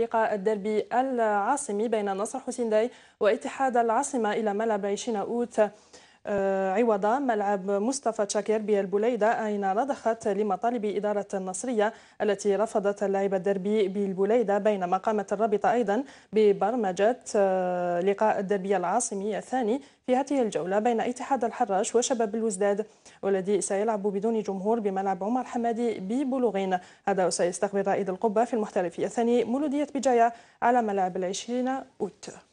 لقاء الدربي العاصمي بين نصر حسين داي واتحاد العاصمة إلى ملعب 20 أوت آه، عوض ملعب مصطفى تشاكر بالبليدة أين رضخت لمطالب إدارة النصرية التي رفضت اللعب الدربي بالبليدة بينما قامت الرابطة أيضا ببرمجة آه، لقاء الدربي العاصمي الثاني في هذه الجولة بين اتحاد الحراش وشباب الوزداد والذي سيلعب بدون جمهور بملعب عمر حمادي ببلوغين هذا وسيستقبل رائد القبة في المحترفية الثاني مولودية بجاية على ملعب العشرين أوت